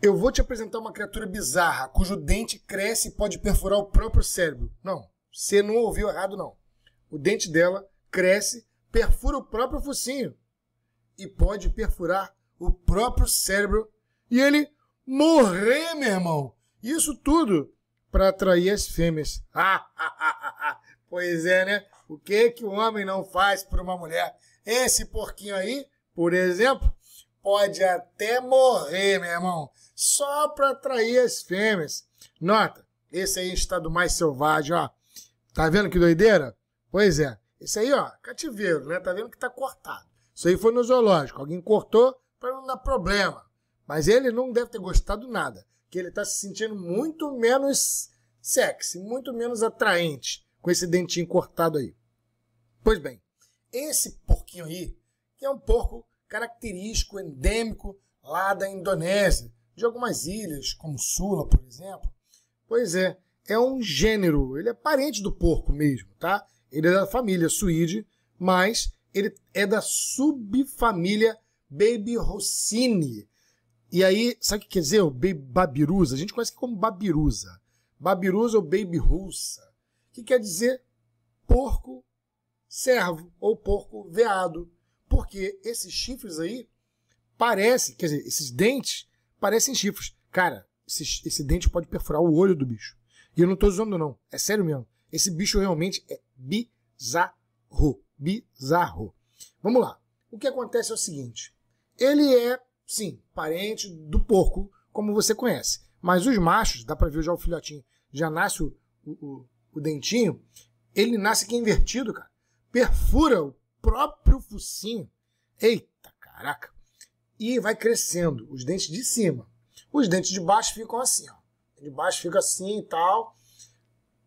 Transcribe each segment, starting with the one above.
Eu vou te apresentar uma criatura bizarra, cujo dente cresce e pode perfurar o próprio cérebro. Não, você não ouviu errado, não. O dente dela cresce, perfura o próprio focinho e pode perfurar o próprio cérebro e ele morrer, meu irmão. Isso tudo para atrair as fêmeas. pois é, né? O que que o homem não faz por uma mulher? Esse porquinho aí, por exemplo, pode até morrer, meu irmão, só para atrair as fêmeas. Nota, esse aí é estado mais selvagem, ó. Tá vendo que doideira? Pois é. Esse aí, ó, cativeiro, né? Tá vendo que tá cortado. Isso aí foi no zoológico. Alguém cortou para não dar problema. Mas ele não deve ter gostado nada. Que ele tá se sentindo muito menos sexy, muito menos atraente com esse dentinho cortado aí. Pois bem, esse porquinho aí, que é um porco característico, endêmico lá da Indonésia, de algumas ilhas, como Sula, por exemplo. Pois é, é um gênero, ele é parente do porco mesmo, tá? Ele é da família suíde, mas ele é da subfamília Rossini. E aí, sabe o que quer dizer o babirusa? A gente conhece como babirusa. Babirusa ou baby russa, que quer dizer porco servo ou porco veado. Porque esses chifres aí parecem, quer dizer, esses dentes parecem chifres. Cara, esse, esse dente pode perfurar o olho do bicho. E eu não estou zoando, não. É sério mesmo. Esse bicho realmente é bizarro. Bizarro. Vamos lá. O que acontece é o seguinte: ele é, sim, parente do porco, como você conhece. Mas os machos, dá para ver já o filhotinho, já nasce o, o, o dentinho, ele nasce aqui é invertido, cara. Perfura o próprio focinho. Eita, caraca! E vai crescendo os dentes de cima. Os dentes de baixo ficam assim, ó. De baixo fica assim e tal.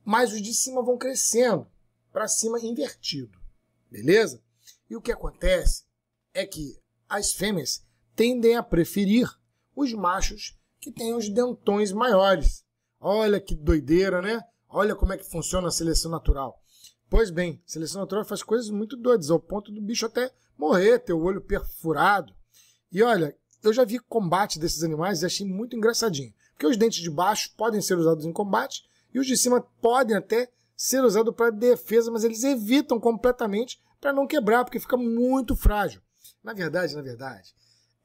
Mas os de cima vão crescendo para cima invertido. Beleza? E o que acontece é que as fêmeas tendem a preferir os machos que têm os dentões maiores. Olha que doideira, né? Olha como é que funciona a seleção natural. Pois bem, seleção natural faz coisas muito doidas, ao ponto do bicho até morrer, ter o olho perfurado. E olha, eu já vi combate desses animais e achei muito engraçadinho. Porque os dentes de baixo podem ser usados em combate e os de cima podem até ser usados para defesa, mas eles evitam completamente para não quebrar, porque fica muito frágil. Na verdade, na verdade,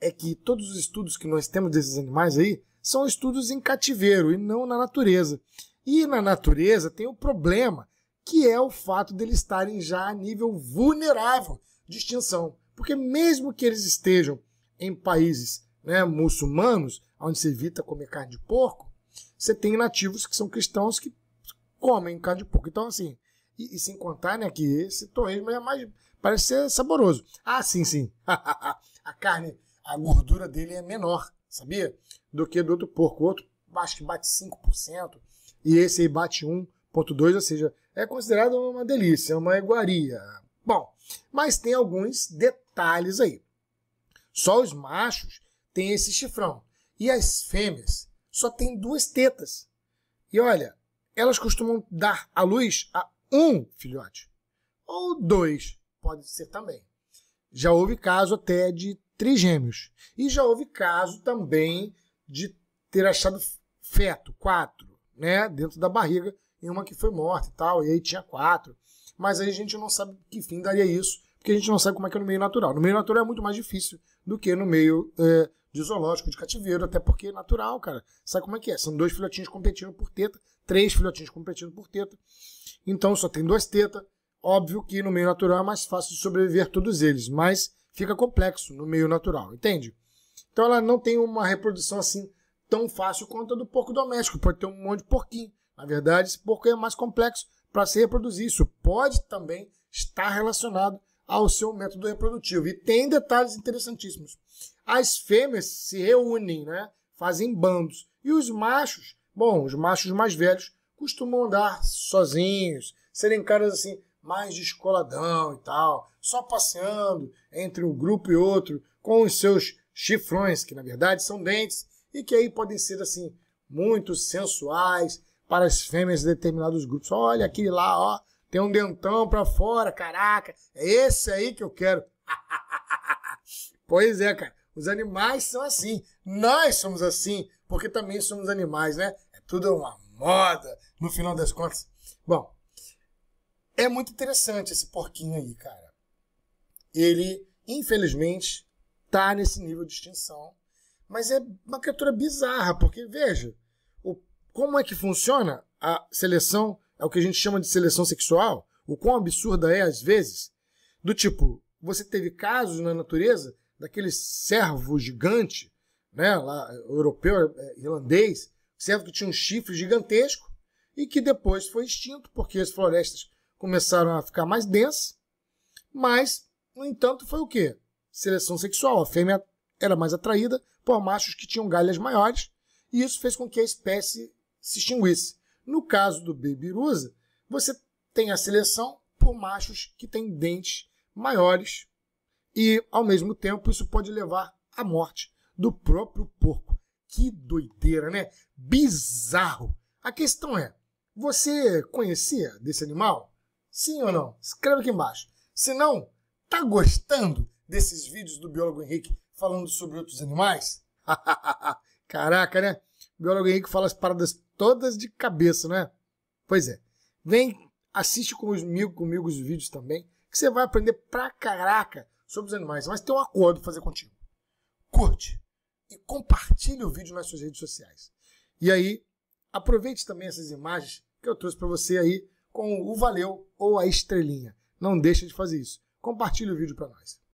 é que todos os estudos que nós temos desses animais aí são estudos em cativeiro e não na natureza. E na natureza tem o problema que é o fato deles estarem já a nível vulnerável de extinção. Porque mesmo que eles estejam em países né, muçulmanos, onde se evita comer carne de porco, você tem nativos que são cristãos que comem carne de porco. Então, assim, e, e sem contar né, que esse torresmo é mais. parece ser saboroso. Ah, sim, sim. a carne, a gordura dele é menor, sabia? Do que do outro porco. O outro acho que bate 5%, e esse aí bate 1% ou seja, é considerado uma delícia, uma iguaria. Bom, mas tem alguns detalhes aí. Só os machos têm esse chifrão. E as fêmeas só têm duas tetas. E olha, elas costumam dar à luz a um filhote. Ou dois, pode ser também. Já houve caso até de trigêmeos. E já houve caso também de ter achado feto, quatro, né, dentro da barriga e uma que foi morta e tal, e aí tinha quatro. Mas aí a gente não sabe que fim daria isso, porque a gente não sabe como é que é no meio natural. No meio natural é muito mais difícil do que no meio é, de zoológico, de cativeiro, até porque é natural, cara. Sabe como é que é? São dois filhotinhos competindo por teta, três filhotinhos competindo por teta. Então só tem duas tetas. Óbvio que no meio natural é mais fácil de sobreviver todos eles, mas fica complexo no meio natural, entende? Então ela não tem uma reprodução assim tão fácil quanto a do porco doméstico. Pode ter um monte de porquinho. Na verdade, esse porquê é mais complexo para se reproduzir. Isso pode também estar relacionado ao seu método reprodutivo. E tem detalhes interessantíssimos. As fêmeas se reúnem, né? fazem bandos. E os machos, bom, os machos mais velhos costumam andar sozinhos, serem caras assim mais descoladão e tal, só passeando entre um grupo e outro com os seus chifrões, que na verdade são dentes, e que aí podem ser assim muito sensuais, para as fêmeas de determinados grupos. Olha, aquele lá, ó, tem um dentão para fora, caraca, é esse aí que eu quero. pois é, cara. Os animais são assim. Nós somos assim, porque também somos animais, né? É tudo uma moda, no final das contas. Bom, é muito interessante esse porquinho aí, cara. Ele, infelizmente, tá nesse nível de extinção. Mas é uma criatura bizarra, porque, veja, como é que funciona a seleção? É o que a gente chama de seleção sexual? O quão absurda é às vezes? Do tipo, você teve casos na natureza daquele servo gigante, né, lá, europeu, é, é, irlandês, servo que tinha um chifre gigantesco e que depois foi extinto porque as florestas começaram a ficar mais densas. Mas, no entanto, foi o quê? Seleção sexual. A fêmea era mais atraída por machos que tinham galhas maiores e isso fez com que a espécie se extinguisse. No caso do Babyrusa, você tem a seleção por machos que têm dentes maiores e, ao mesmo tempo, isso pode levar à morte do próprio porco. Que doideira, né? Bizarro. A questão é, você conhecia desse animal? Sim ou não? Escreva aqui embaixo. Se não, tá gostando desses vídeos do biólogo Henrique falando sobre outros animais? Caraca, né? O biólogo Henrique fala as paradas todas de cabeça, não é? Pois é. Vem, assiste comigo, comigo os vídeos também, que você vai aprender pra caraca sobre os animais. Mas tem um acordo pra fazer contigo. Curte e compartilhe o vídeo nas suas redes sociais. E aí, aproveite também essas imagens que eu trouxe para você aí com o valeu ou a estrelinha. Não deixa de fazer isso. Compartilhe o vídeo para nós.